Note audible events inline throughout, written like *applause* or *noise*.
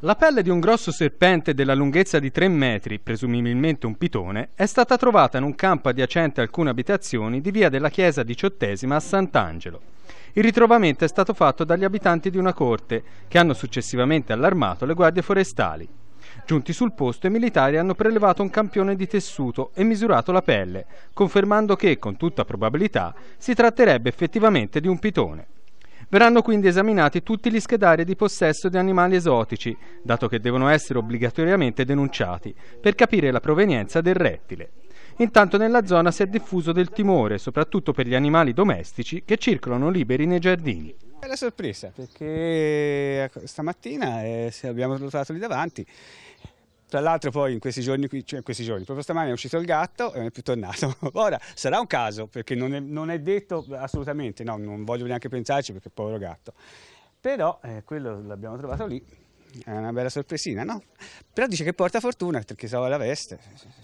La pelle di un grosso serpente della lunghezza di 3 metri, presumibilmente un pitone, è stata trovata in un campo adiacente a alcune abitazioni di via della chiesa diciottesima a Sant'Angelo. Il ritrovamento è stato fatto dagli abitanti di una corte, che hanno successivamente allarmato le guardie forestali. Giunti sul posto, i militari hanno prelevato un campione di tessuto e misurato la pelle, confermando che, con tutta probabilità, si tratterebbe effettivamente di un pitone. Verranno quindi esaminati tutti gli schedari di possesso di animali esotici, dato che devono essere obbligatoriamente denunciati, per capire la provenienza del rettile. Intanto nella zona si è diffuso del timore, soprattutto per gli animali domestici che circolano liberi nei giardini. È la sorpresa perché ecco, stamattina eh, abbiamo svalutato lì davanti tra l'altro poi in questi giorni, cioè in questi giorni, proprio stamani è uscito il gatto e non è più tornato. *laughs* Ora sarà un caso perché non è, non è detto assolutamente, no, non voglio neanche pensarci perché povero gatto. Però eh, quello l'abbiamo trovato lì è una bella sorpresina, no? Però dice che porta fortuna perché salva la veste,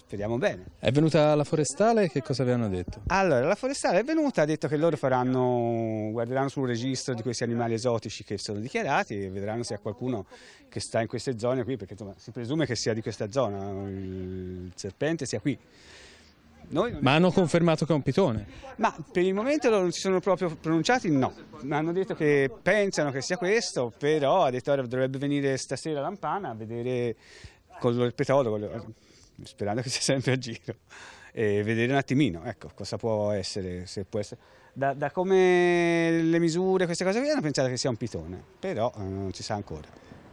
speriamo bene. È venuta la forestale, che cosa vi hanno detto? Allora, la forestale è venuta, ha detto che loro faranno, guarderanno sul registro di questi animali esotici che sono dichiarati e vedranno se ha qualcuno che sta in queste zone qui, perché insomma, si presume che sia di questa zona, il serpente sia qui. Ma hanno confermato che è un pitone? Ma per il momento non si sono proprio pronunciati, no. Hanno detto che pensano che sia questo, però ha detto dovrebbe venire stasera a Lampana a vedere con il petologo, sperando che sia sempre a giro, e vedere un attimino, ecco, cosa può essere, se può essere. Da, da come le misure, queste cose qui, hanno pensato che sia un pitone, però eh, non si sa ancora.